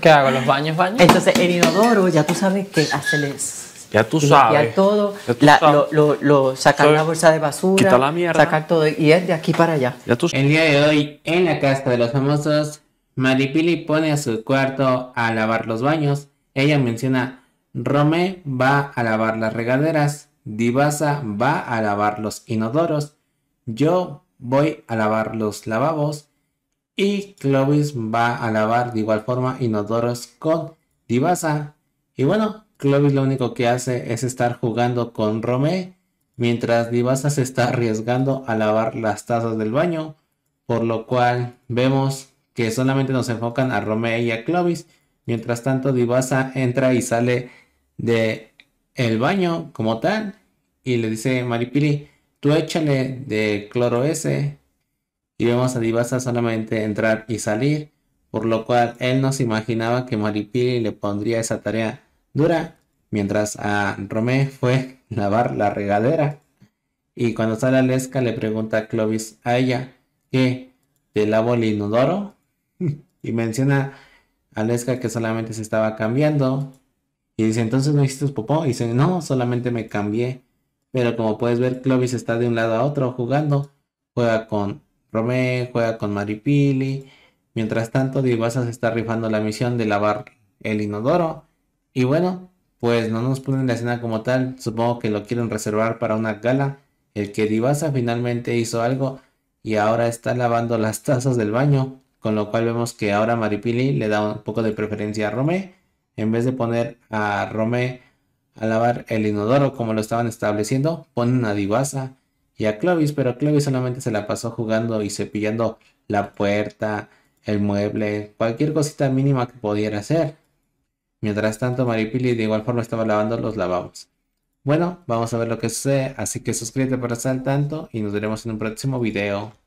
¿Qué hago? ¿Los baños, baños? Entonces, el inodoro, ya tú sabes que hacerles. Ya tú sabes. todo, Lo, lo, sacar la bolsa de basura, la mierda. sacar todo y es de aquí para allá. El día de hoy, en la casa de los famosos, Maripili pone a su cuarto a lavar los baños. Ella menciona, Romé va a lavar las regaderas, Divasa va a lavar los inodoros, yo voy a lavar los lavabos, y Clovis va a lavar de igual forma inodoros con Divasa. Y bueno, Clovis lo único que hace es estar jugando con Romé, mientras Divasa se está arriesgando a lavar las tazas del baño, por lo cual vemos que solamente nos enfocan a Romé y a Clovis. Mientras tanto, Divasa entra y sale de el baño como tal y le dice Maripili, tú échale de cloro ese y vemos a Divasa solamente entrar y salir, por lo cual él no se imaginaba que Maripili le pondría esa tarea dura, mientras a Romé fue lavar la regadera. Y cuando sale Aleska le pregunta a Clovis a ella, ¿qué? ¿Te lavo el inodoro? y menciona a Aleska que solamente se estaba cambiando. Y dice, entonces no hiciste popó. Y dice, no, solamente me cambié. Pero como puedes ver, Clovis está de un lado a otro jugando. Juega con Romeo juega con Maripili. Mientras tanto, Divasa se está rifando la misión de lavar el inodoro. Y bueno, pues no nos ponen la escena como tal. Supongo que lo quieren reservar para una gala. El que Divasa finalmente hizo algo y ahora está lavando las tazas del baño. Con lo cual vemos que ahora Maripili le da un poco de preferencia a Romé. En vez de poner a Romé a lavar el inodoro como lo estaban estableciendo, ponen a Divasa y a Clovis, pero Clovis solamente se la pasó jugando y cepillando la puerta, el mueble, cualquier cosita mínima que pudiera hacer. Mientras tanto, Maripili de igual forma estaba lavando los lavabos. Bueno, vamos a ver lo que sucede, así que suscríbete para estar al tanto y nos veremos en un próximo video.